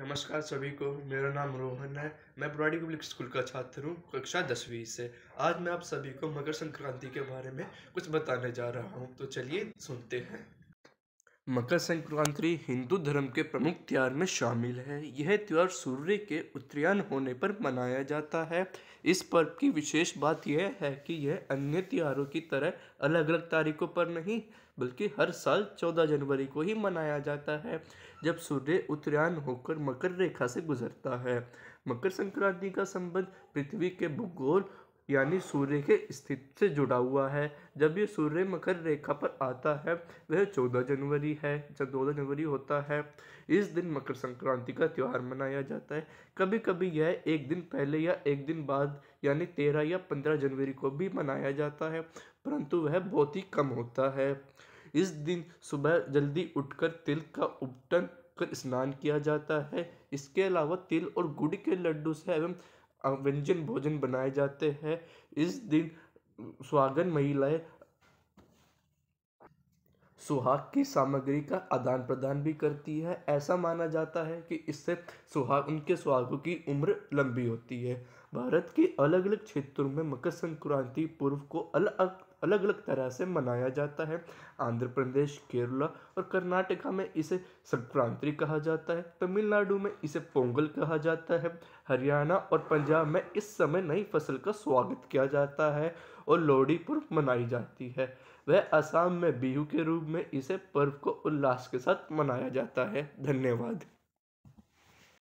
नमस्कार सभी को मेरा नाम रोहन है मैं बुराड़ी पब्लिक स्कूल का छात्र हूँ कक्षा दसवीं से आज मैं आप सभी को मकर संक्रांति के बारे में कुछ बताने जा रहा हूँ तो चलिए सुनते हैं मकर संक्रांति हिंदू धर्म के प्रमुख त्यौहार में शामिल है यह त्यौहार सूर्य के उत्तरायण होने पर मनाया जाता है इस पर्व की विशेष बात यह है कि यह अन्य त्यौहारों की तरह अलग अलग तारीखों पर नहीं बल्कि हर साल 14 जनवरी को ही मनाया जाता है जब सूर्य उत्तरायण होकर मकर रेखा से गुजरता है मकर संक्रांति का संबंध पृथ्वी के भूगोल यानी सूर्य के स्थिति से जुड़ा हुआ है जब ये सूर्य मकर रेखा पर आता है वह चौदह जनवरी है जब चौदह जनवरी होता है इस दिन मकर संक्रांति का त्यौहार मनाया जाता है कभी कभी यह एक दिन पहले या एक दिन बाद यानी तेरह या पंद्रह जनवरी को भी मनाया जाता है परंतु वह बहुत ही कम होता है इस दिन सुबह जल्दी उठकर तिल का उपटन कर स्नान किया जाता है इसके अलावा तिल और गुड़ के लड्डू से एवं व्यंजन भोजन बनाए जाते हैं इस दिन स्वागन महिलाएं सुहाग की सामग्री का आदान प्रदान भी करती है ऐसा माना जाता है कि इससे सुहाग उनके सुहागों की उम्र लंबी होती है भारत के अलग अलग क्षेत्रों में मकर संक्रांति पूर्व को अलग अलग अलग तरह से मनाया जाता है आंध्र प्रदेश केरला और कर्नाटका में इसे संक्रांति कहा जाता है तमिलनाडु में इसे पोंगल कहा जाता है हरियाणा और पंजाब में इस समय नई फसल का स्वागत किया जाता है और लोहड़ी पर्व मनाई जाती है वह असम में बिहू के रूप में इसे पर्व को उल्लास के साथ मनाया जाता है धन्यवाद